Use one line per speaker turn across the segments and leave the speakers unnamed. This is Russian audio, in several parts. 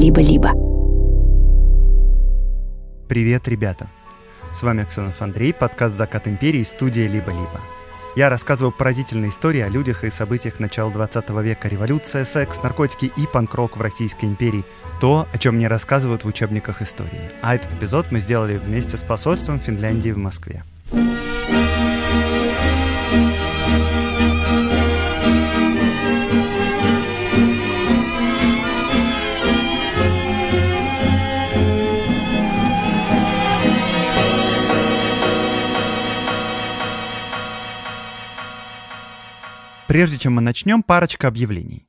либо-либо. Привет, ребята! С вами Аксенов Андрей, подкаст «Закат империи», студия «Либо-либо». Я рассказываю поразительные истории о людях и событиях начала 20 века, революция, секс, наркотики и панк-рок в Российской империи. То, о чем не рассказывают в учебниках истории. А этот эпизод мы сделали вместе с посольством Финляндии в Москве. Прежде чем мы начнем, парочка объявлений.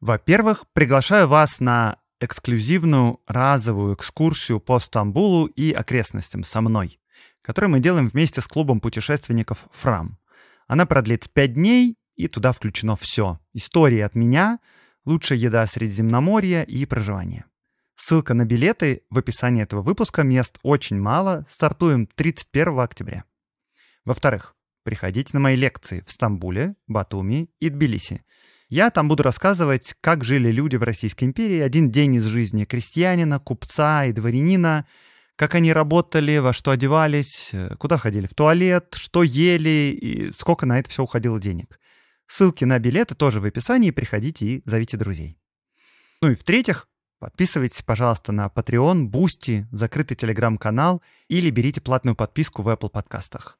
Во-первых, приглашаю вас на эксклюзивную разовую экскурсию по Стамбулу и окрестностям со мной, которую мы делаем вместе с клубом путешественников «Фрам». Она продлится 5 дней, и туда включено все. Истории от меня, лучшая еда Средиземноморья и проживание. Ссылка на билеты в описании этого выпуска. Мест очень мало. Стартуем 31 октября. Во-вторых, Приходите на мои лекции в Стамбуле, Батуми и Тбилиси. Я там буду рассказывать, как жили люди в Российской империи один день из жизни крестьянина, купца и дворянина, как они работали, во что одевались, э, куда ходили в туалет, что ели и сколько на это все уходило денег. Ссылки на билеты тоже в описании, приходите и зовите друзей. Ну и в-третьих, подписывайтесь, пожалуйста, на Patreon, Boosty, закрытый телеграм-канал или берите платную подписку в Apple подкастах.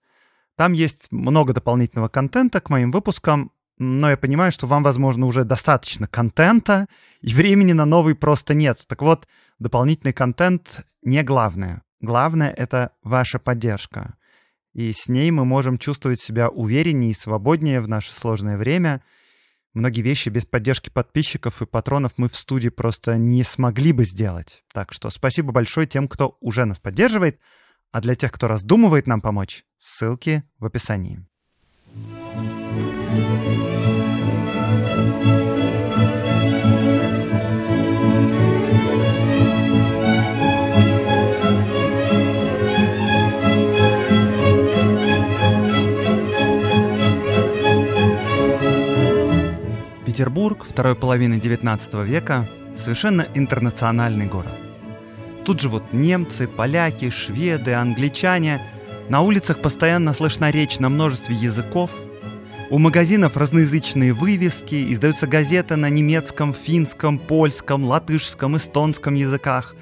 Там есть много дополнительного контента к моим выпускам, но я понимаю, что вам, возможно, уже достаточно контента, и времени на новый просто нет. Так вот, дополнительный контент не главное. Главное — это ваша поддержка. И с ней мы можем чувствовать себя увереннее и свободнее в наше сложное время. Многие вещи без поддержки подписчиков и патронов мы в студии просто не смогли бы сделать. Так что спасибо большое тем, кто уже нас поддерживает — а для тех, кто раздумывает нам помочь, ссылки в описании. Петербург второй половины XIX века – совершенно интернациональный город тут же вот немцы, поляки, шведы, англичане. На улицах постоянно слышна речь на множестве языков. У магазинов разноязычные вывески, издаются газеты на немецком, финском, польском, латышском, эстонском языках.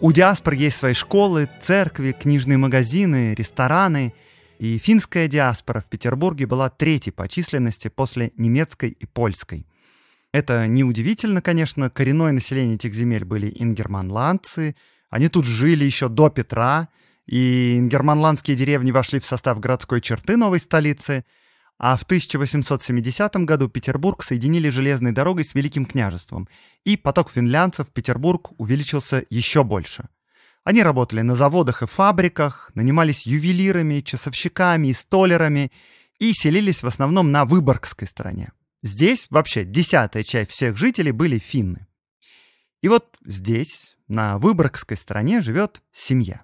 У диаспор есть свои школы, церкви, книжные магазины, рестораны. И финская диаспора в Петербурге была третьей по численности после немецкой и польской. Это неудивительно, конечно, коренное население этих земель были ингерманландцы, они тут жили еще до Петра, и германландские деревни вошли в состав городской черты новой столицы, а в 1870 году Петербург соединили железной дорогой с Великим княжеством, и поток финлянцев в Петербург увеличился еще больше. Они работали на заводах и фабриках, нанимались ювелирами, часовщиками и столерами и селились в основном на Выборгской стороне. Здесь вообще десятая часть всех жителей были финны. И вот здесь, на Выборгской стороне живет семья.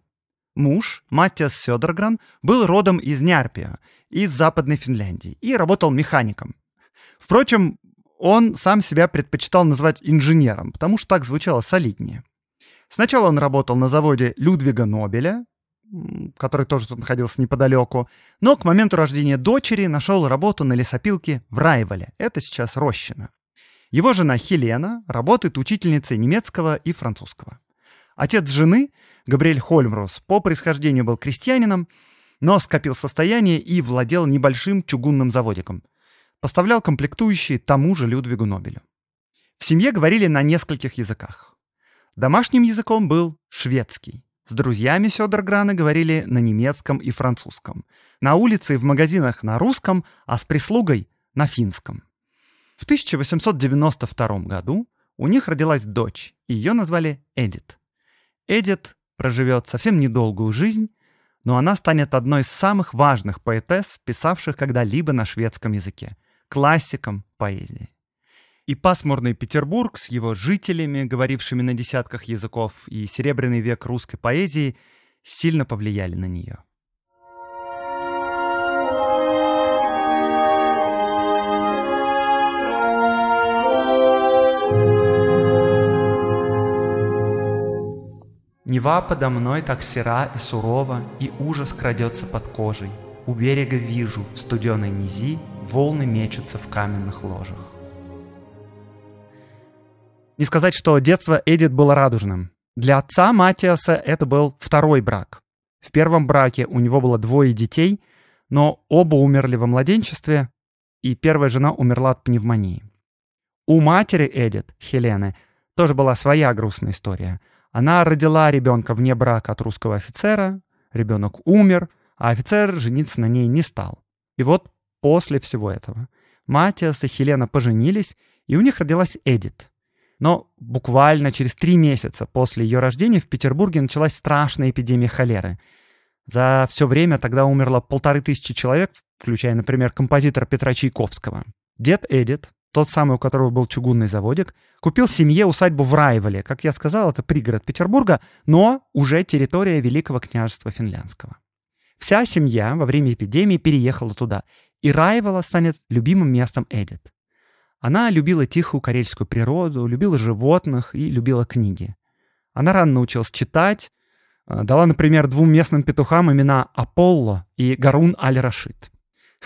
Муж, Маттиас Сёдергран, был родом из Нярпия, из Западной Финляндии, и работал механиком. Впрочем, он сам себя предпочитал называть инженером, потому что так звучало солиднее. Сначала он работал на заводе Людвига Нобеля, который тоже тут находился неподалеку, но к моменту рождения дочери нашел работу на лесопилке в Райвале, это сейчас Рощина. Его жена Хелена работает учительницей немецкого и французского. Отец жены, Габриэль Хольмрус, по происхождению был крестьянином, но скопил состояние и владел небольшим чугунным заводиком. Поставлял комплектующие тому же Людвигу Нобелю. В семье говорили на нескольких языках. Домашним языком был шведский. С друзьями Сёдор Грана говорили на немецком и французском. На улице и в магазинах на русском, а с прислугой — на финском. В 1892 году у них родилась дочь, и ее назвали Эдит. Эдит проживет совсем недолгую жизнь, но она станет одной из самых важных поэтесс, писавших когда-либо на шведском языке, классиком поэзии. И пасмурный Петербург с его жителями, говорившими на десятках языков, и серебряный век русской поэзии сильно повлияли на нее. Ива подо мной так сера и сурова, и ужас крадется под кожей. У берега вижу, в студеной низи волны мечутся в каменных ложах. Не сказать, что детство Эдит было радужным. Для отца Матиаса это был второй брак. В первом браке у него было двое детей, но оба умерли во младенчестве, и первая жена умерла от пневмонии. У матери Эдит, Хелены, тоже была своя грустная история – она родила ребенка вне брака от русского офицера, ребенок умер, а офицер жениться на ней не стал. И вот после всего этого Матиас и Хелена поженились, и у них родилась Эдит. Но буквально через три месяца после ее рождения в Петербурге началась страшная эпидемия холеры. За все время тогда умерло полторы тысячи человек, включая, например, композитора Петра Чайковского. Дед Эдит тот самый, у которого был чугунный заводик, купил семье усадьбу в Райвеле. Как я сказал, это пригород Петербурга, но уже территория Великого княжества Финляндского. Вся семья во время эпидемии переехала туда, и Райвела станет любимым местом Эдит. Она любила тихую карельскую природу, любила животных и любила книги. Она рано научилась читать, э, дала, например, двум местным петухам имена Аполло и Гарун Аль-Рашид.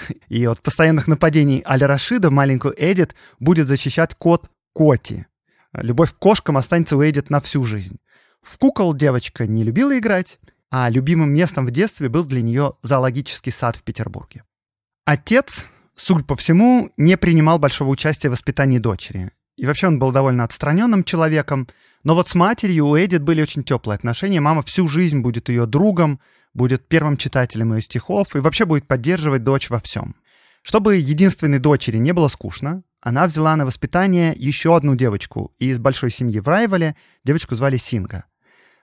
И от постоянных нападений Аль-Рашида маленькую Эдит будет защищать кот Коти. Любовь к кошкам останется у Эдит на всю жизнь. В кукол девочка не любила играть, а любимым местом в детстве был для нее зоологический сад в Петербурге. Отец, судя по всему, не принимал большого участия в воспитании дочери. И вообще он был довольно отстраненным человеком. Но вот с матерью у Эдит были очень теплые отношения. Мама всю жизнь будет ее другом, будет первым читателем ее стихов и вообще будет поддерживать дочь во всем. Чтобы единственной дочери не было скучно, она взяла на воспитание еще одну девочку из большой семьи в Райвале. Девочку звали Синга.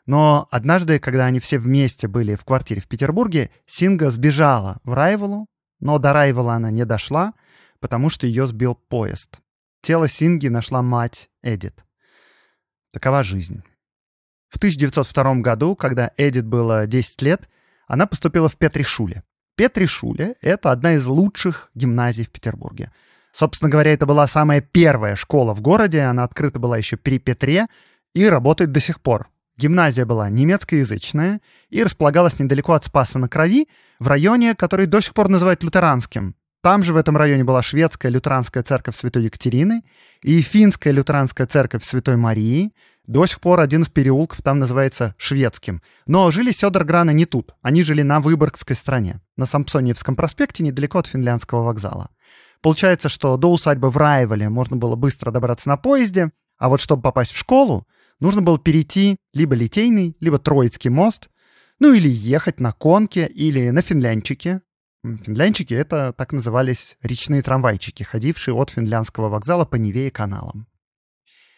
Но однажды, когда они все вместе были в квартире в Петербурге, Синга сбежала в Райвалу, но до Райвала она не дошла, потому что ее сбил поезд. Тело Синги нашла мать Эдит. Такова жизнь. В 1902 году, когда Эдит было 10 лет, она поступила в Петришуле. Петришуле — это одна из лучших гимназий в Петербурге. Собственно говоря, это была самая первая школа в городе, она открыта была еще при Петре и работает до сих пор. Гимназия была немецкоязычная и располагалась недалеко от Спаса на Крови, в районе, который до сих пор называют лютеранским. Там же в этом районе была шведская лютеранская церковь Святой Екатерины и финская лютеранская церковь Святой Марии — до сих пор один из переулков там называется Шведским. Но жили Сёдерграны не тут. Они жили на Выборгской стороне, на Сампсониевском проспекте, недалеко от Финляндского вокзала. Получается, что до усадьбы в Раевале можно было быстро добраться на поезде, а вот чтобы попасть в школу, нужно было перейти либо Литейный, либо Троицкий мост, ну или ехать на конке или на финлянчике. Финлянчики — это так назывались речные трамвайчики, ходившие от финляндского вокзала по Неве и каналам.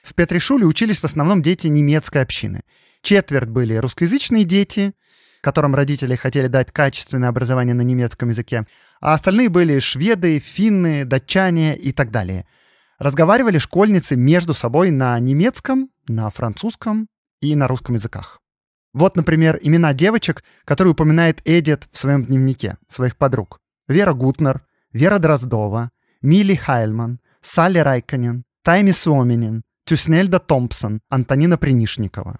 В Петришуле учились в основном дети немецкой общины. Четверть были русскоязычные дети, которым родители хотели дать качественное образование на немецком языке, а остальные были шведы, финны, датчане и так далее. Разговаривали школьницы между собой на немецком, на французском и на русском языках. Вот, например, имена девочек, которые упоминает Эдит в своем дневнике, своих подруг. Вера Гутнер, Вера Дроздова, Мили Хайльман, Салли Райконен, Тайми Суоминин, Тюснельда Томпсон, Антонина Принишникова.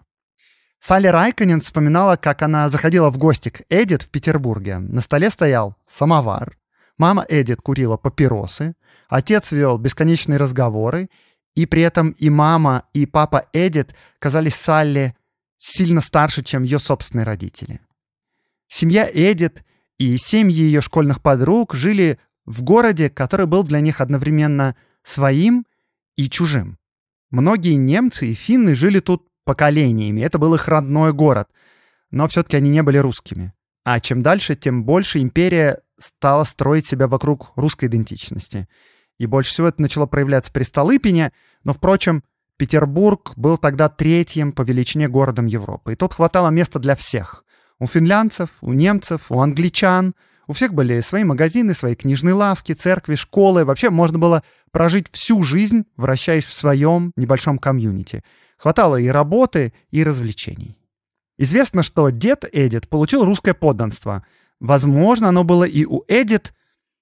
Салли Райконен вспоминала, как она заходила в гости к Эдит в Петербурге. На столе стоял самовар. Мама Эдит курила папиросы. Отец вел бесконечные разговоры. И при этом и мама, и папа Эдит казались Салли сильно старше, чем ее собственные родители. Семья Эдит и семьи ее школьных подруг жили в городе, который был для них одновременно своим и чужим. Многие немцы и финны жили тут поколениями, это был их родной город, но все-таки они не были русскими. А чем дальше, тем больше империя стала строить себя вокруг русской идентичности. И больше всего это начало проявляться при Столыпине, но, впрочем, Петербург был тогда третьим по величине городом Европы, и тут хватало места для всех. У финлянцев, у немцев, у англичан, у всех были свои магазины, свои книжные лавки, церкви, школы, вообще можно было прожить всю жизнь, вращаясь в своем небольшом комьюнити. Хватало и работы, и развлечений. Известно, что дед Эдит получил русское подданство. Возможно, оно было и у Эдит.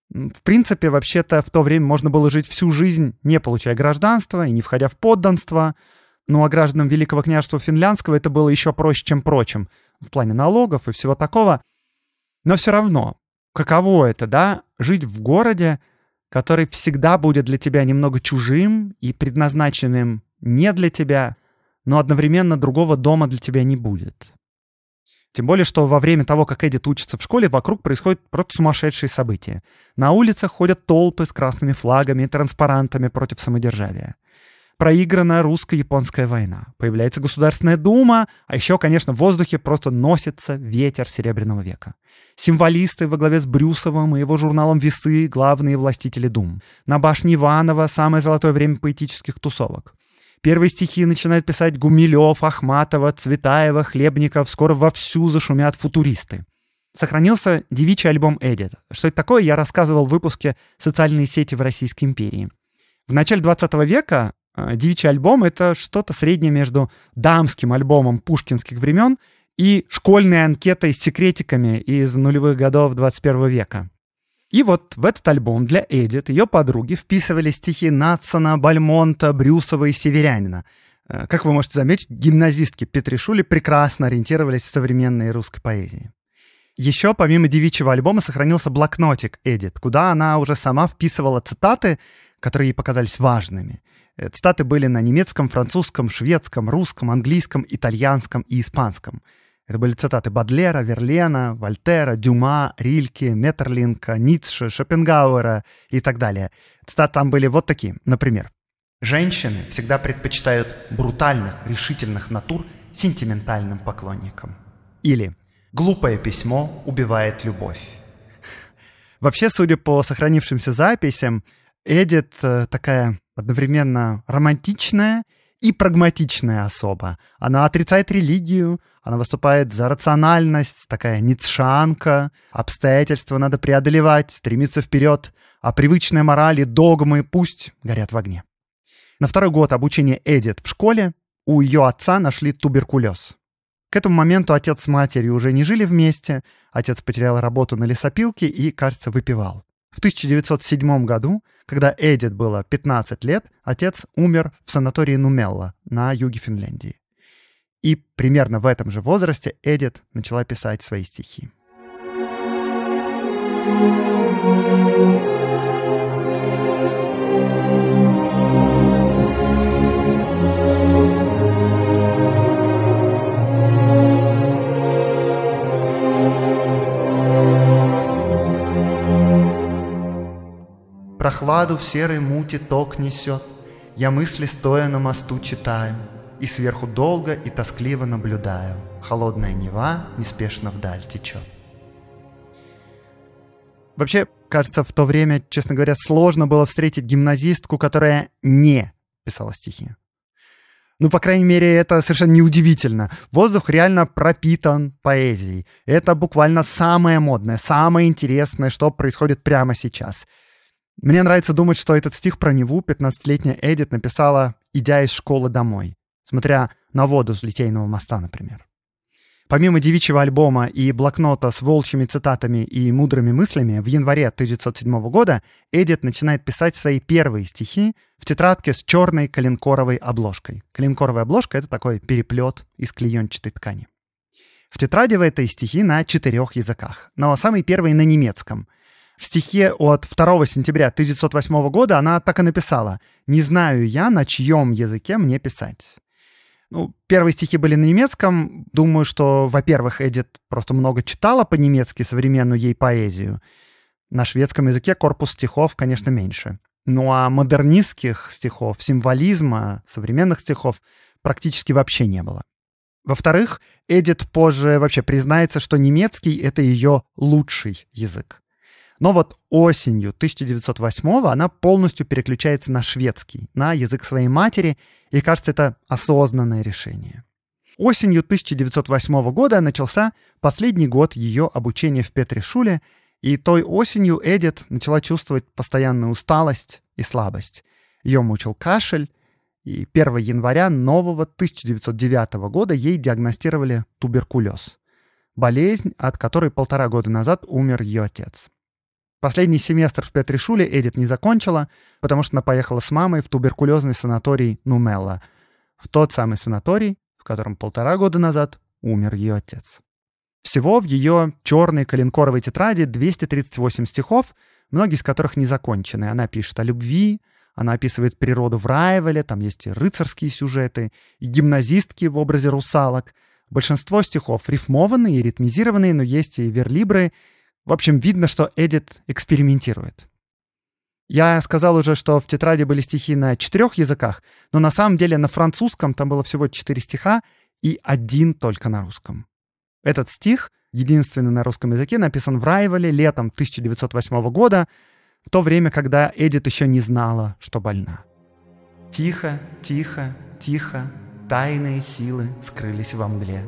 В принципе, вообще-то в то время можно было жить всю жизнь, не получая гражданства и не входя в подданство. Но ну, а гражданам Великого княжества Финляндского это было еще проще, чем прочим, в плане налогов и всего такого. Но все равно, каково это, да, жить в городе, который всегда будет для тебя немного чужим и предназначенным не для тебя, но одновременно другого дома для тебя не будет. Тем более, что во время того, как Эдит учится в школе, вокруг происходят просто сумасшедшие события. На улицах ходят толпы с красными флагами и транспарантами против самодержавия проиграна русско-японская война. Появляется Государственная Дума, а еще, конечно, в воздухе просто носится ветер Серебряного века. Символисты во главе с Брюсовым и его журналом «Весы» — главные властители Дум. На башне Иванова — самое золотое время поэтических тусовок. Первые стихи начинают писать Гумилев, Ахматова, Цветаева, Хлебников. Скоро вовсю зашумят футуристы сохранился девичий альбом Эдит. Что это такое, я рассказывал в выпуске «Социальные сети в Российской империи». В начале 20 века а, девичий альбом — это что-то среднее между дамским альбомом пушкинских времен и школьной анкетой с секретиками из нулевых годов 21 века. И вот в этот альбом для Эдит ее подруги вписывали стихи Натсона, Бальмонта, Брюсова и Северянина. А, как вы можете заметить, гимназистки Петришули прекрасно ориентировались в современной русской поэзии. Еще помимо девичьего альбома сохранился блокнотик Эдит, куда она уже сама вписывала цитаты, которые ей показались важными. Цитаты были на немецком, французском, шведском, русском, английском, итальянском и испанском. Это были цитаты Бадлера, Верлена, Вольтера, Дюма, Рильки, Метерлинка, Ницше, Шопенгауэра и так далее. Цитаты там были вот такие. Например, «Женщины всегда предпочитают брутальных, решительных натур сентиментальным поклонникам». Или «Глупое письмо убивает любовь». Вообще, судя по сохранившимся записям, Эдит э, такая одновременно романтичная и прагматичная особа. Она отрицает религию, она выступает за рациональность, такая ницшанка, обстоятельства надо преодолевать, стремиться вперед, а привычные морали, догмы пусть горят в огне. На второй год обучения Эдит в школе у ее отца нашли туберкулез. К этому моменту отец с матерью уже не жили вместе, отец потерял работу на лесопилке и, кажется, выпивал. В 1907 году, когда Эдит было 15 лет, отец умер в санатории Нумелла на юге Финляндии. И примерно в этом же возрасте Эдит начала писать свои стихи. thank you Прохладу в серой муте ток несет. Я мысли стоя на мосту читаю. И сверху долго и тоскливо наблюдаю. Холодная Нева неспешно вдаль течет. Вообще, кажется, в то время, честно говоря, сложно было встретить гимназистку, которая не писала стихи. Ну, по крайней мере, это совершенно неудивительно. Воздух реально пропитан поэзией. Это буквально самое модное, самое интересное, что происходит прямо сейчас — мне нравится думать, что этот стих про Неву 15-летняя Эдит написала, идя из школы домой, смотря на воду с Литейного моста, например. Помимо девичьего альбома и блокнота с волчьими цитатами и мудрыми мыслями, в январе 1907 года Эдит начинает писать свои первые стихи в тетрадке с черной калинкоровой обложкой. Калинкоровая обложка — это такой переплет из клеенчатой ткани. В тетради в этой стихи на четырех языках, но самый первый на немецком — в стихе от 2 сентября 1908 года она так и написала «Не знаю я, на чьем языке мне писать». Ну, первые стихи были на немецком. Думаю, что, во-первых, Эдит просто много читала по-немецки современную ей поэзию. На шведском языке корпус стихов, конечно, меньше. Ну а модернистских стихов, символизма, современных стихов практически вообще не было. Во-вторых, Эдит позже вообще признается, что немецкий — это ее лучший язык. Но вот осенью 1908 она полностью переключается на шведский, на язык своей матери, и кажется, это осознанное решение. Осенью 1908 года начался последний год ее обучения в Петришуле, и той осенью Эдит начала чувствовать постоянную усталость и слабость. Ее мучил кашель, и 1 января нового 1909 года ей диагностировали туберкулез. Болезнь, от которой полтора года назад умер ее отец. Последний семестр в Петришуле Эдит не закончила, потому что она поехала с мамой в туберкулезный санаторий Нумелла. В тот самый санаторий, в котором полтора года назад умер ее отец. Всего в ее черной коленкоровой тетради 238 стихов, многие из которых не закончены. Она пишет о любви, она описывает природу в Раевеле, там есть и рыцарские сюжеты, и гимназистки в образе русалок. Большинство стихов рифмованные и ритмизированные, но есть и верлибры, в общем, видно, что Эдит экспериментирует. Я сказал уже, что в тетради были стихи на четырех языках, но на самом деле на французском там было всего четыре стиха и один только на русском. Этот стих, единственный на русском языке, написан в Райвеле летом 1908 года, в то время, когда Эдит еще не знала, что больна. «Тихо, тихо, тихо, тайные силы скрылись во мгле.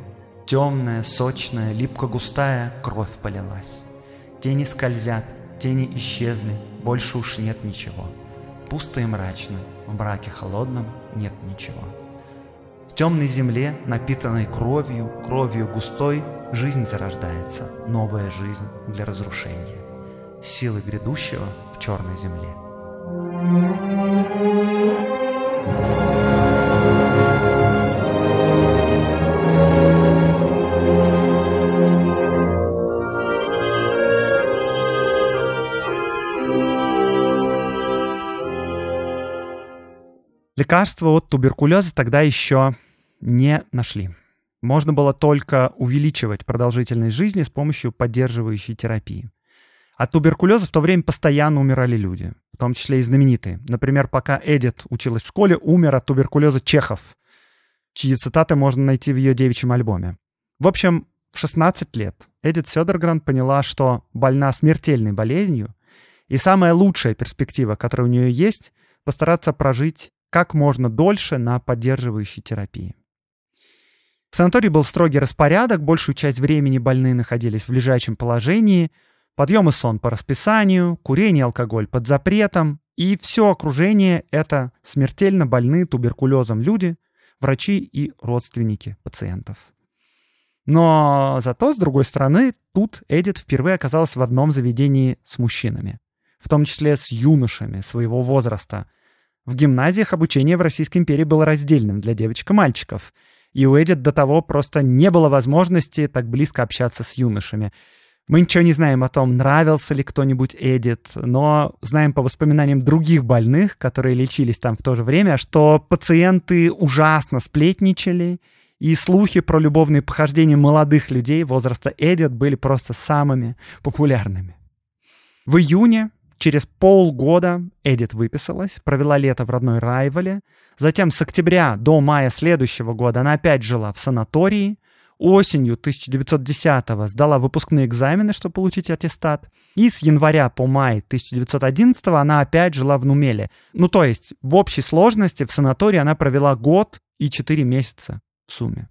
Темная, сочная, липко-густая кровь полилась. Тени скользят, тени исчезли, больше уж нет ничего. Пусто и мрачно, в мраке холодном нет ничего. В темной земле, напитанной кровью, кровью густой, жизнь зарождается, новая жизнь для разрушения. Силы грядущего в черной земле. Thank you. Лекарства от туберкулеза тогда еще не нашли. Можно было только увеличивать продолжительность жизни с помощью поддерживающей терапии. От туберкулеза в то время постоянно умирали люди, в том числе и знаменитые. Например, пока Эдит училась в школе, умер от туберкулеза Чехов, чьи цитаты можно найти в ее девичьем альбоме. В общем, в 16 лет Эдит Сёдергранд поняла, что больна смертельной болезнью, и самая лучшая перспектива, которая у нее есть, постараться прожить как можно дольше на поддерживающей терапии. В санатории был строгий распорядок, большую часть времени больные находились в лежачем положении, подъем и сон по расписанию, курение и алкоголь под запретом, и все окружение — это смертельно больные туберкулезом люди, врачи и родственники пациентов. Но зато, с другой стороны, тут Эдит впервые оказалась в одном заведении с мужчинами, в том числе с юношами своего возраста — в гимназиях обучение в Российской империи было раздельным для девочек и мальчиков. И у Эдит до того просто не было возможности так близко общаться с юношами. Мы ничего не знаем о том, нравился ли кто-нибудь Эдит, но знаем по воспоминаниям других больных, которые лечились там в то же время, что пациенты ужасно сплетничали, и слухи про любовные похождения молодых людей возраста Эдит были просто самыми популярными. В июне Через полгода Эдит выписалась, провела лето в родной Райвеле. Затем с октября до мая следующего года она опять жила в санатории. Осенью 1910-го сдала выпускные экзамены, чтобы получить аттестат. И с января по май 1911-го она опять жила в Нумеле. Ну то есть в общей сложности в санатории она провела год и четыре месяца в сумме.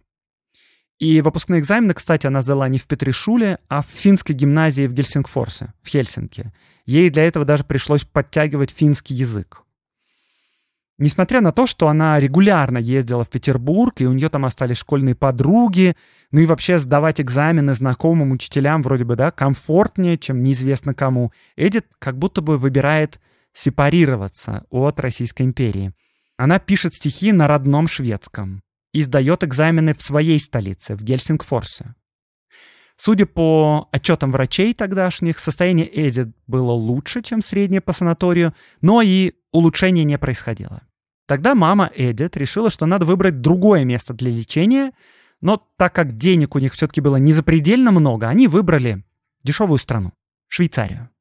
И выпускные экзамены, кстати, она сдала не в Петришуле, а в финской гимназии в Гельсингфорсе, в Хельсинки. Ей для этого даже пришлось подтягивать финский язык. Несмотря на то, что она регулярно ездила в Петербург, и у нее там остались школьные подруги, ну и вообще сдавать экзамены знакомым учителям вроде бы, да, комфортнее, чем неизвестно кому, Эдит как будто бы выбирает сепарироваться от Российской империи. Она пишет стихи на родном шведском и сдает экзамены в своей столице, в Гельсингфорсе. Судя по отчетам врачей тогдашних, состояние Эдит было лучше, чем среднее по санаторию, но и улучшения не происходило. Тогда мама Эдит решила, что надо выбрать другое место для лечения, но так как денег у них все-таки было незапредельно много, они выбрали дешевую страну – Швейцарию.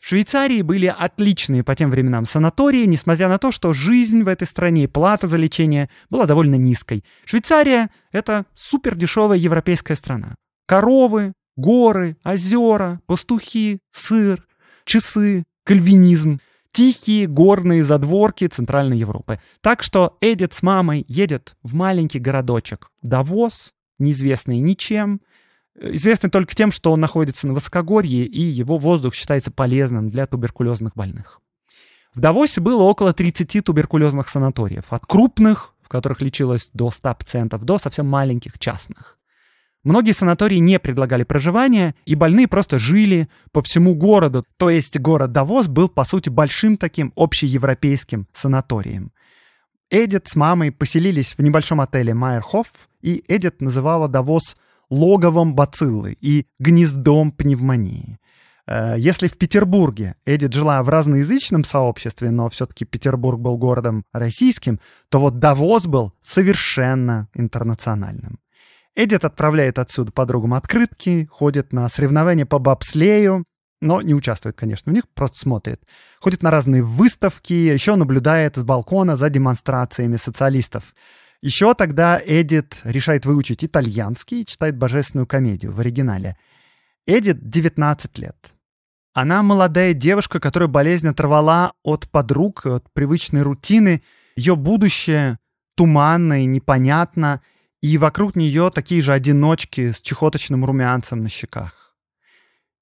В Швейцарии были отличные по тем временам санатории, несмотря на то, что жизнь в этой стране и плата за лечение была довольно низкой. Швейцария — это супердешевая европейская страна. Коровы, горы, озера, пастухи, сыр, часы, кальвинизм, тихие горные задворки Центральной Европы. Так что Эдит с мамой едет в маленький городочек Давос, неизвестный ничем, известны только тем, что он находится на высокогорье, и его воздух считается полезным для туберкулезных больных. В Давосе было около 30 туберкулезных санаториев, от крупных, в которых лечилось до 100 пациентов, до совсем маленьких частных. Многие санатории не предлагали проживания, и больные просто жили по всему городу. То есть город Давос был, по сути, большим таким общеевропейским санаторием. Эдит с мамой поселились в небольшом отеле Майерхоф, и Эдит называла Давос – логовом бациллы и гнездом пневмонии. Э, если в Петербурге Эдит жила в разноязычном сообществе, но все-таки Петербург был городом российским, то вот Давос был совершенно интернациональным. Эдит отправляет отсюда подругам открытки, ходит на соревнования по бобслею, но не участвует, конечно, в них, просто смотрит. Ходит на разные выставки, еще наблюдает с балкона за демонстрациями социалистов. Еще тогда Эдит решает выучить итальянский и читает божественную комедию в оригинале. Эдит 19 лет. Она молодая девушка, которая болезнь оторвала от подруг, от привычной рутины. Ее будущее туманно и непонятно, и вокруг нее такие же одиночки с чехоточным румянцем на щеках.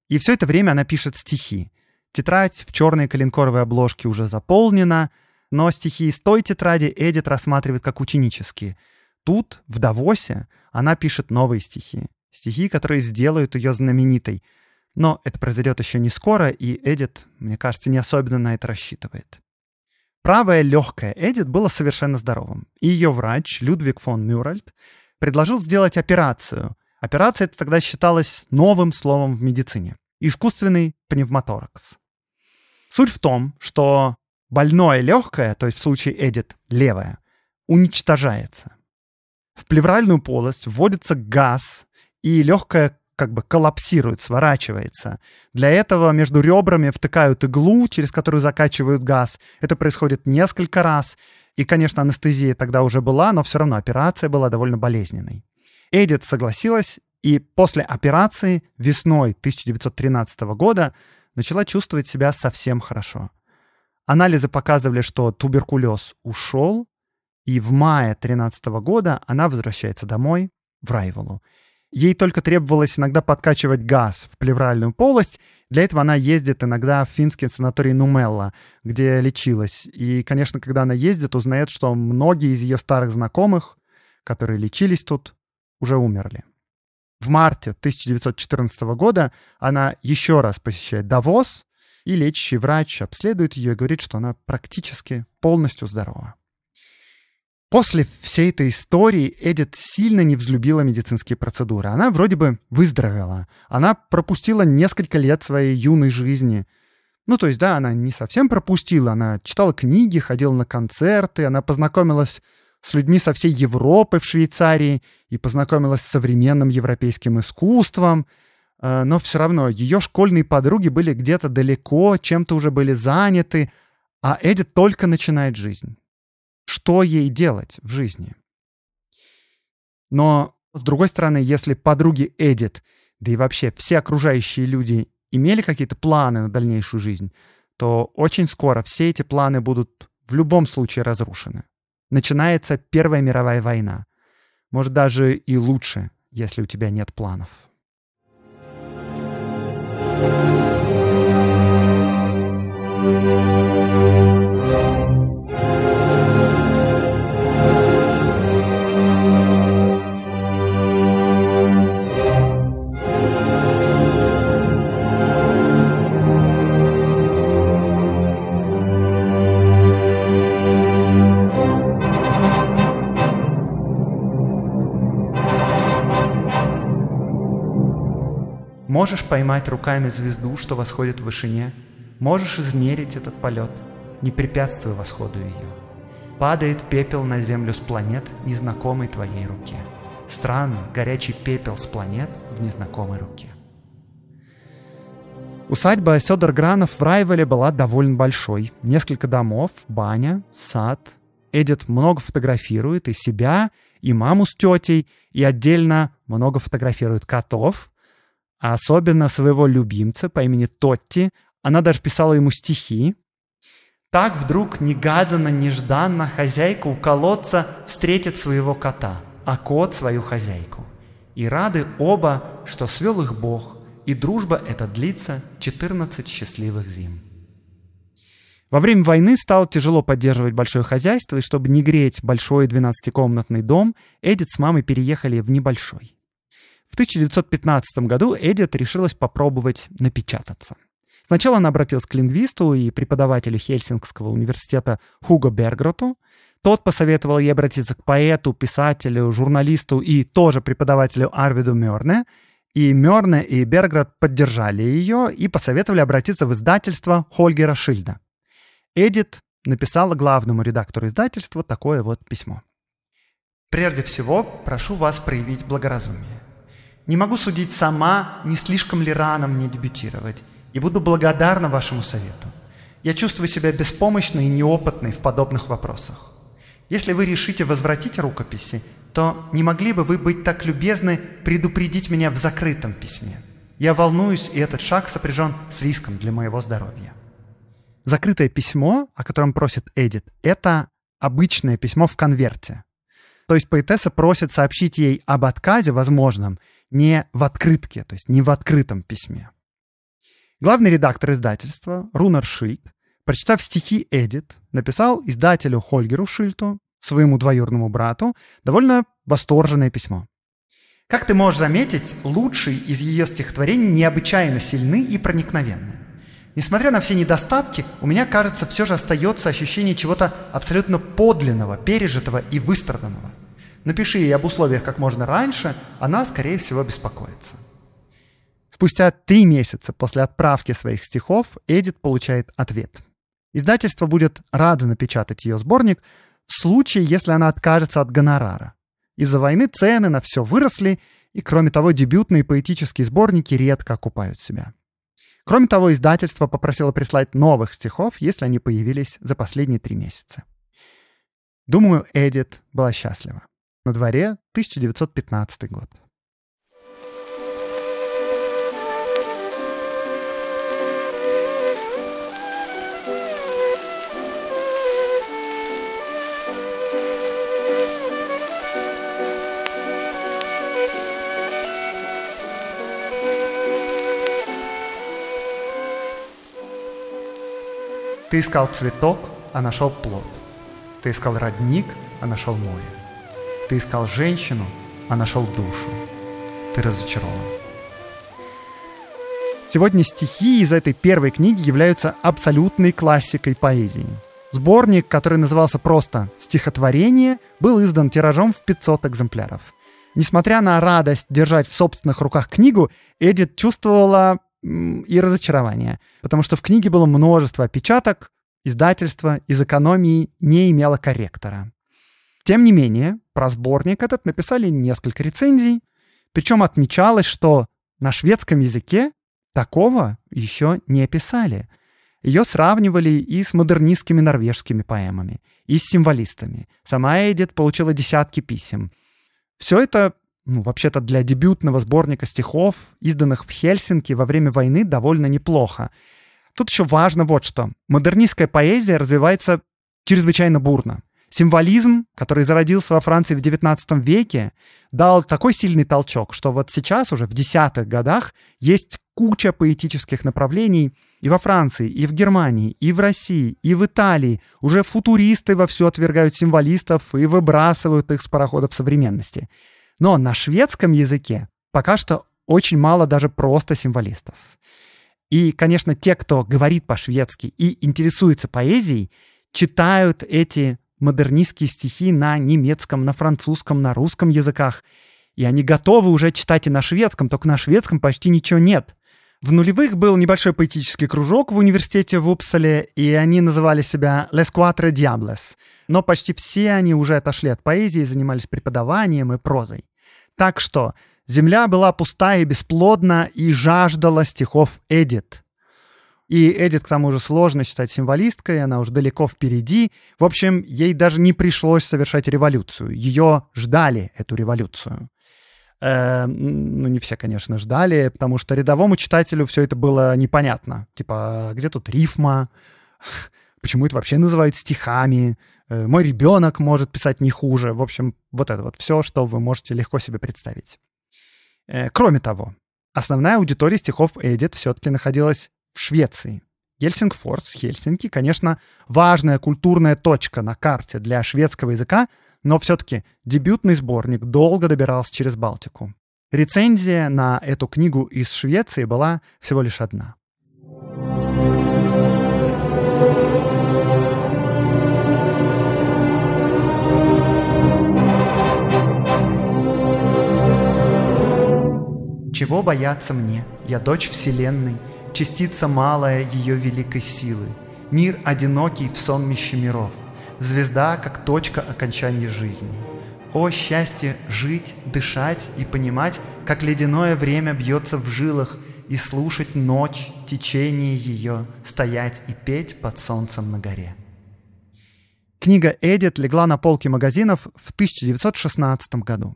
И все это время она пишет стихи. Тетрадь в черной коленкоровой обложке уже заполнена — но стихи из той тетради Эдит рассматривает как ученические. Тут, в Давосе, она пишет новые стихи. Стихи, которые сделают ее знаменитой. Но это произойдет еще не скоро, и Эдит, мне кажется, не особенно на это рассчитывает. Правая легкая Эдит была совершенно здоровым. И ее врач, Людвиг фон Мюральд, предложил сделать операцию. Операция это тогда считалась новым словом в медицине. Искусственный пневмоторакс. Суть в том, что больное легкое, то есть в случае Эдит левое, уничтожается. В плевральную полость вводится газ, и легкое как бы коллапсирует, сворачивается. Для этого между ребрами втыкают иглу, через которую закачивают газ. Это происходит несколько раз. И, конечно, анестезия тогда уже была, но все равно операция была довольно болезненной. Эдит согласилась, и после операции весной 1913 года начала чувствовать себя совсем хорошо. Анализы показывали, что туберкулез ушел, и в мае 2013 года она возвращается домой, в Райволу. Ей только требовалось иногда подкачивать газ в плевральную полость. Для этого она ездит иногда в финский санаторий Нумелла, где лечилась. И, конечно, когда она ездит, узнает, что многие из ее старых знакомых, которые лечились тут, уже умерли. В марте 1914 года она еще раз посещает Давос, и лечащий врач обследует ее и говорит, что она практически полностью здорова. После всей этой истории Эдит сильно не взлюбила медицинские процедуры. Она вроде бы выздоровела. Она пропустила несколько лет своей юной жизни. Ну, то есть, да, она не совсем пропустила. Она читала книги, ходила на концерты, она познакомилась с людьми со всей Европы в Швейцарии и познакомилась с современным европейским искусством — Э, но все равно ее школьные подруги были где-то далеко, чем-то уже были заняты, а Эдит только начинает жизнь. Что ей делать в жизни? Но, с другой стороны, если подруги Эдит, да и вообще все окружающие люди имели какие-то планы на дальнейшую жизнь, то очень скоро все эти планы будут в любом случае разрушены. Начинается Первая мировая война. Может, даже и лучше, если у тебя нет планов. Можешь поймать руками звезду, что восходит в вышине, Можешь измерить этот полет, не препятствуя восходу ее. Падает пепел на землю с планет незнакомой твоей руке. Странный, горячий пепел с планет в незнакомой руке. Усадьба Сёдор Гранов в Райвеле была довольно большой. Несколько домов, баня, сад. Эдит много фотографирует и себя, и маму с тетей, и отдельно много фотографирует котов, а особенно своего любимца по имени Тотти, она даже писала ему стихи. Так вдруг негаданно, нежданно хозяйка у колодца встретит своего кота, а кот свою хозяйку. И рады оба, что свел их Бог, и дружба эта длится 14 счастливых зим. Во время войны стало тяжело поддерживать большое хозяйство, и чтобы не греть большой 12-комнатный дом, Эдит с мамой переехали в небольшой. В 1915 году Эдит решилась попробовать напечататься – Сначала она обратилась к лингвисту и преподавателю Хельсингского университета Хуго Бергроту. Тот посоветовал ей обратиться к поэту, писателю, журналисту и тоже преподавателю Арвиду Мёрне. И Мёрне и Бергрот поддержали ее и посоветовали обратиться в издательство Хольгера Шильда. Эдит написала главному редактору издательства такое вот письмо. «Прежде всего, прошу вас проявить благоразумие. Не могу судить сама, не слишком ли рано мне дебютировать, и буду благодарна вашему совету. Я чувствую себя беспомощной и неопытной в подобных вопросах. Если вы решите возвратить рукописи, то не могли бы вы быть так любезны предупредить меня в закрытом письме? Я волнуюсь, и этот шаг сопряжен с риском для моего здоровья. Закрытое письмо, о котором просит Эдит, это обычное письмо в конверте. То есть поэтесса просит сообщить ей об отказе возможном не в открытке, то есть не в открытом письме. Главный редактор издательства Рунар Шильд, прочитав стихи Эдит, написал издателю Хольгеру Шильту, своему двоюродному брату, довольно восторженное письмо. Как ты можешь заметить, лучшие из ее стихотворений необычайно сильны и проникновенны. Несмотря на все недостатки, у меня, кажется, все же остается ощущение чего-то абсолютно подлинного, пережитого и выстраданного. Напиши ей об условиях как можно раньше, она, скорее всего, беспокоится. Спустя три месяца после отправки своих стихов Эдит получает ответ. Издательство будет радо напечатать ее сборник в случае, если она откажется от гонорара. Из-за войны цены на все выросли, и, кроме того, дебютные поэтические сборники редко окупают себя. Кроме того, издательство попросило прислать новых стихов, если они появились за последние три месяца. Думаю, Эдит была счастлива. На дворе 1915 год. Ты искал цветок, а нашел плод. Ты искал родник, а нашел море. Ты искал женщину, а нашел душу. Ты разочарован. Сегодня стихи из этой первой книги являются абсолютной классикой поэзии. Сборник, который назывался просто «Стихотворение», был издан тиражом в 500 экземпляров. Несмотря на радость держать в собственных руках книгу, Эдит чувствовала и разочарование. Потому что в книге было множество опечаток, издательство из экономии не имело корректора. Тем не менее, про сборник этот написали несколько рецензий, причем отмечалось, что на шведском языке такого еще не писали. Ее сравнивали и с модернистскими норвежскими поэмами, и с символистами. Сама Эдит получила десятки писем. Все это ну, вообще-то для дебютного сборника стихов, изданных в Хельсинки во время войны, довольно неплохо. Тут еще важно вот что. Модернистская поэзия развивается чрезвычайно бурно. Символизм, который зародился во Франции в XIX веке, дал такой сильный толчок, что вот сейчас уже в десятых годах есть куча поэтических направлений и во Франции, и в Германии, и в России, и в Италии. Уже футуристы вовсю отвергают символистов и выбрасывают их с пароходов современности. Но на шведском языке пока что очень мало даже просто символистов. И, конечно, те, кто говорит по-шведски и интересуется поэзией, читают эти модернистские стихи на немецком, на французском, на русском языках. И они готовы уже читать и на шведском, только на шведском почти ничего нет. В нулевых был небольшой поэтический кружок в университете в Упсале, и они называли себя «Les Quatre Diables». Но почти все они уже отошли от поэзии, занимались преподаванием и прозой. Так что земля была пуста и бесплодна и жаждала стихов Эдит. И Эдит, к тому же, сложно считать символисткой, она уже далеко впереди. В общем, ей даже не пришлось совершать революцию. Ее ждали, эту революцию. Э, ну, не все, конечно, ждали, потому что рядовому читателю все это было непонятно. Типа, «А где тут рифма? почему это вообще называют стихами, э, мой ребенок может писать не хуже. В общем, вот это вот все, что вы можете легко себе представить. Э, кроме того, основная аудитория стихов Эдит все-таки находилась в Швеции. Гельсингфорс, Хельсинки, конечно, важная культурная точка на карте для шведского языка, но все-таки дебютный сборник долго добирался через Балтику. Рецензия на эту книгу из Швеции была всего лишь одна. Чего бояться мне? Я дочь Вселенной, частица малая ее великой силы. Мир одинокий в сонмище миров, звезда как точка окончания жизни. О счастье жить, дышать и понимать, как ледяное время бьется в жилах, и слушать ночь, течение ее, стоять и петь под солнцем на горе. Книга «Эдит» легла на полке магазинов в 1916 году.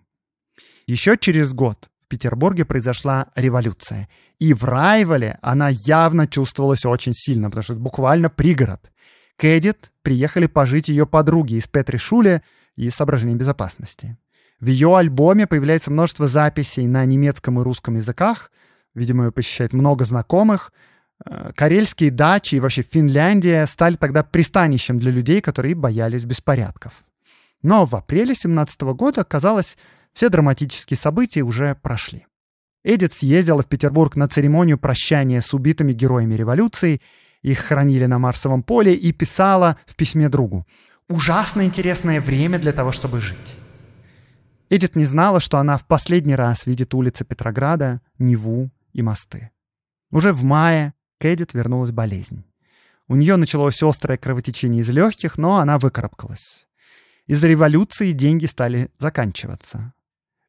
Еще через год, Петербурге произошла революция. И в Райвале она явно чувствовалась очень сильно, потому что это буквально пригород. К Эдит приехали пожить ее подруги из Петри Шуле и соображений безопасности. В ее альбоме появляется множество записей на немецком и русском языках. Видимо, ее посещает много знакомых. Э, Карельские дачи и вообще Финляндия стали тогда пристанищем для людей, которые боялись беспорядков. Но в апреле 17 года, казалось, все драматические события уже прошли. Эдит съездила в Петербург на церемонию прощания с убитыми героями революции, их хранили на Марсовом поле и писала в письме другу «Ужасно интересное время для того, чтобы жить». Эдит не знала, что она в последний раз видит улицы Петрограда, Неву и мосты. Уже в мае к Эдит вернулась болезнь. У нее началось острое кровотечение из легких, но она выкарабкалась. Из-за революции деньги стали заканчиваться.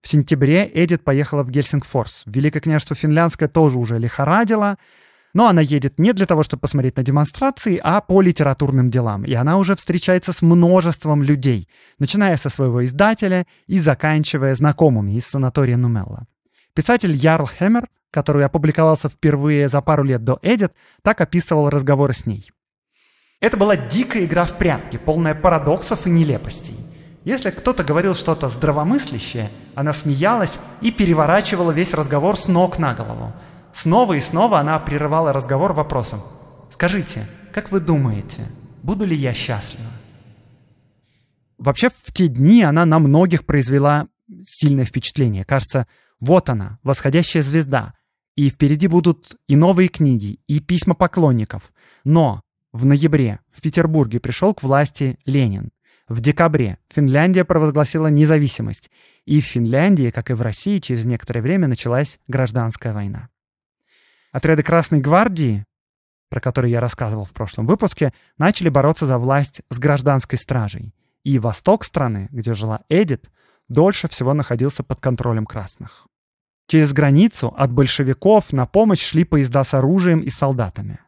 В сентябре Эдит поехала в Гельсингфорс. Великое княжество Финляндское тоже уже лихорадило. Но она едет не для того, чтобы посмотреть на демонстрации, а по литературным делам. И она уже встречается с множеством людей, начиная со своего издателя и заканчивая знакомыми из санатория Нумелла. Писатель Ярл Хэмер, который опубликовался впервые за пару лет до Эдит, так описывал разговоры с ней. Это была дикая игра в прятки, полная парадоксов и нелепостей. Если кто-то говорил что-то здравомыслящее, она смеялась и переворачивала весь разговор с ног на голову. Снова и снова она прерывала разговор вопросом. «Скажите, как вы думаете, буду ли я счастлива?» Вообще, в те дни она на многих произвела сильное впечатление. Кажется, вот она, восходящая звезда. И впереди будут и новые книги, и письма поклонников. Но в ноябре в Петербурге пришел к власти Ленин. В декабре Финляндия провозгласила независимость, и в Финляндии, как и в России, через некоторое время началась гражданская война. Отряды Красной гвардии, про которые я рассказывал в прошлом выпуске, начали бороться за власть с гражданской стражей. И восток страны, где жила Эдит, дольше всего находился под контролем красных. Через границу от большевиков на помощь шли поезда с оружием и солдатами.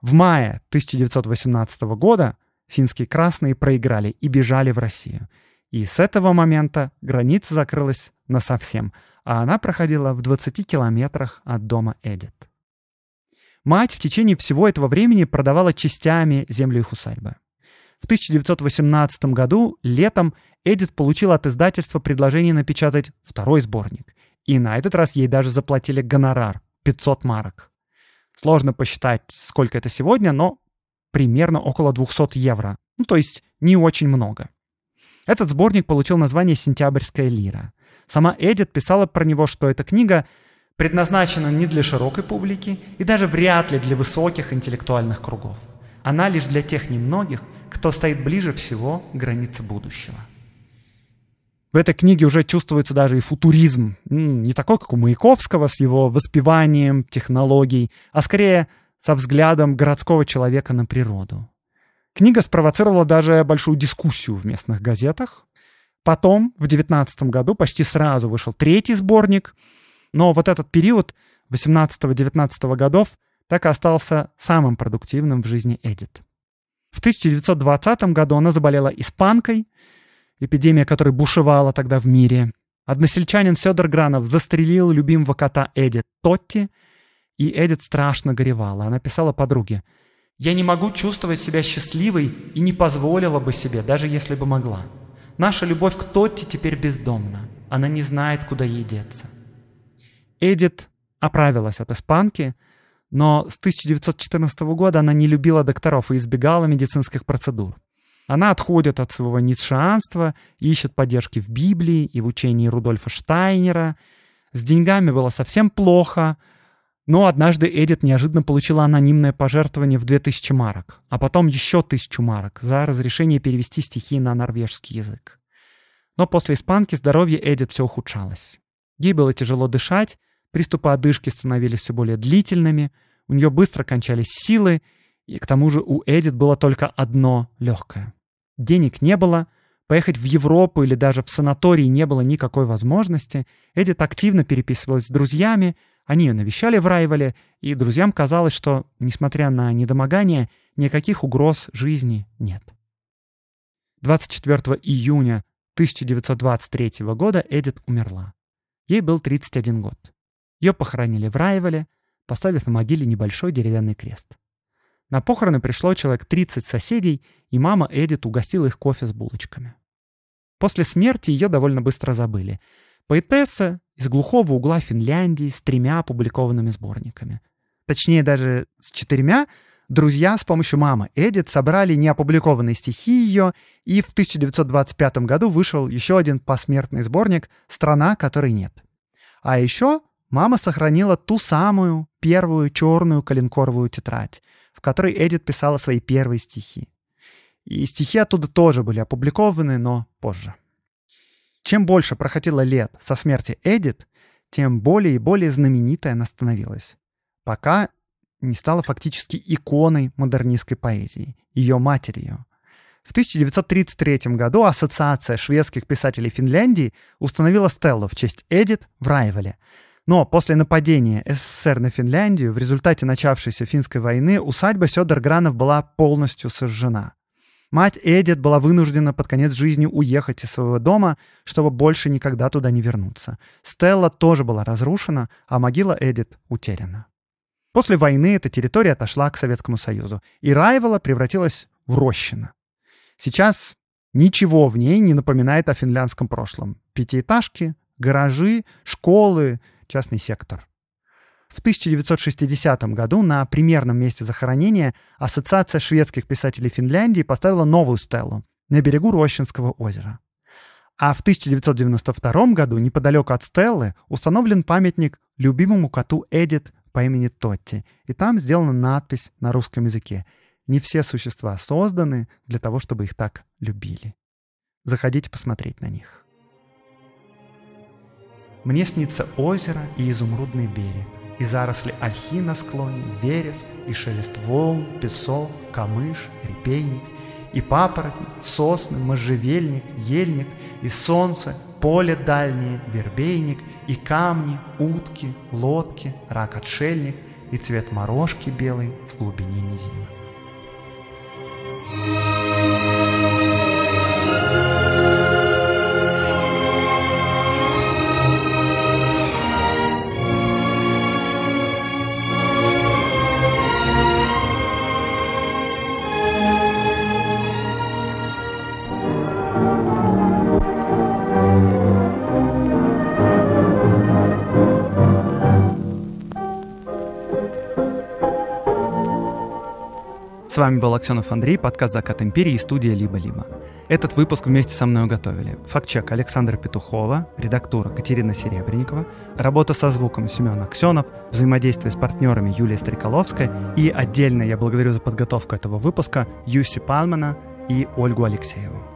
В мае 1918 года финские красные проиграли и бежали в Россию. И с этого момента граница закрылась на совсем, а она проходила в 20 километрах от дома Эдит. Мать в течение всего этого времени продавала частями землю их усадьбы. В 1918 году, летом, Эдит получила от издательства предложение напечатать второй сборник. И на этот раз ей даже заплатили гонорар — 500 марок. Сложно посчитать, сколько это сегодня, но примерно около 200 евро, ну, то есть не очень много. Этот сборник получил название «Сентябрьская лира». Сама Эдит писала про него, что эта книга предназначена не для широкой публики и даже вряд ли для высоких интеллектуальных кругов. Она лишь для тех немногих, кто стоит ближе всего к границе будущего. В этой книге уже чувствуется даже и футуризм. Не такой, как у Маяковского, с его воспеванием технологий, а скорее со взглядом городского человека на природу. Книга спровоцировала даже большую дискуссию в местных газетах. Потом, в 19 году, почти сразу вышел третий сборник, но вот этот период 18-19 годов так и остался самым продуктивным в жизни Эдит. В 1920 году она заболела испанкой, эпидемия которой бушевала тогда в мире. Односельчанин Сёдор Гранов застрелил любимого кота Эдит Тотти – и Эдит страшно горевала. Она писала подруге. «Я не могу чувствовать себя счастливой и не позволила бы себе, даже если бы могла. Наша любовь к Тотте теперь бездомна. Она не знает, куда ей деться». Эдит оправилась от испанки, но с 1914 года она не любила докторов и избегала медицинских процедур. Она отходит от своего ницшеанства, ищет поддержки в Библии и в учении Рудольфа Штайнера. С деньгами было совсем плохо, но однажды Эдит неожиданно получила анонимное пожертвование в 2000 марок, а потом еще 1000 марок за разрешение перевести стихи на норвежский язык. Но после испанки здоровье Эдит все ухудшалось. Ей было тяжело дышать, приступы одышки становились все более длительными, у нее быстро кончались силы, и к тому же у Эдит было только одно легкое. Денег не было, поехать в Европу или даже в санаторий не было никакой возможности. Эдит активно переписывалась с друзьями, они ее навещали в Райвеле, и друзьям казалось, что, несмотря на недомогание, никаких угроз жизни нет. 24 июня 1923 года Эдит умерла. Ей был 31 год. Ее похоронили в Райвеле, поставив на могиле небольшой деревянный крест. На похороны пришло человек 30 соседей, и мама Эдит угостила их кофе с булочками. После смерти ее довольно быстро забыли — Поэтесса из глухого угла Финляндии с тремя опубликованными сборниками. Точнее, даже с четырьмя друзья с помощью мамы Эдит собрали неопубликованные стихи ее, и в 1925 году вышел еще один посмертный сборник «Страна, которой нет». А еще мама сохранила ту самую первую черную коленкоровую тетрадь, в которой Эдит писала свои первые стихи. И стихи оттуда тоже были опубликованы, но позже. Чем больше проходило лет со смерти Эдит, тем более и более знаменитой она становилась. Пока не стала фактически иконой модернистской поэзии, ее матерью. В 1933 году Ассоциация шведских писателей Финляндии установила стеллу в честь Эдит в Райвеле. Но после нападения СССР на Финляндию в результате начавшейся финской войны усадьба Сёдергранов была полностью сожжена. Мать Эдит была вынуждена под конец жизни уехать из своего дома, чтобы больше никогда туда не вернуться. Стелла тоже была разрушена, а могила Эдит утеряна. После войны эта территория отошла к Советскому Союзу, и Райвела превратилась в рощина. Сейчас ничего в ней не напоминает о финляндском прошлом. Пятиэтажки, гаражи, школы, частный сектор. В 1960 году на примерном месте захоронения Ассоциация шведских писателей Финляндии поставила новую стелу на берегу Рощинского озера. А в 1992 году неподалеку от стеллы установлен памятник любимому коту Эдит по имени Тотти, и там сделана надпись на русском языке «Не все существа созданы для того, чтобы их так любили». Заходите посмотреть на них. Мне снится озеро и изумрудный берег и заросли ольхи на склоне, верес и шелест волн, песок, камыш, репейник, и папоротник, сосны, можжевельник, ельник, и солнце, поле дальнее, вербейник, и камни, утки, лодки, рак-отшельник, и цвет морожки белый в глубине низины. С вами был Аксенов Андрей, подкаст «Закат империи» и студия «Либо-либо». Этот выпуск вместе со мной готовили фактчек Александра Петухова, редактура Катерина Серебренникова, работа со звуком Семен Аксенов, взаимодействие с партнерами Юлия Стреколовская и отдельно я благодарю за подготовку этого выпуска Юси Пальмана и Ольгу Алексееву.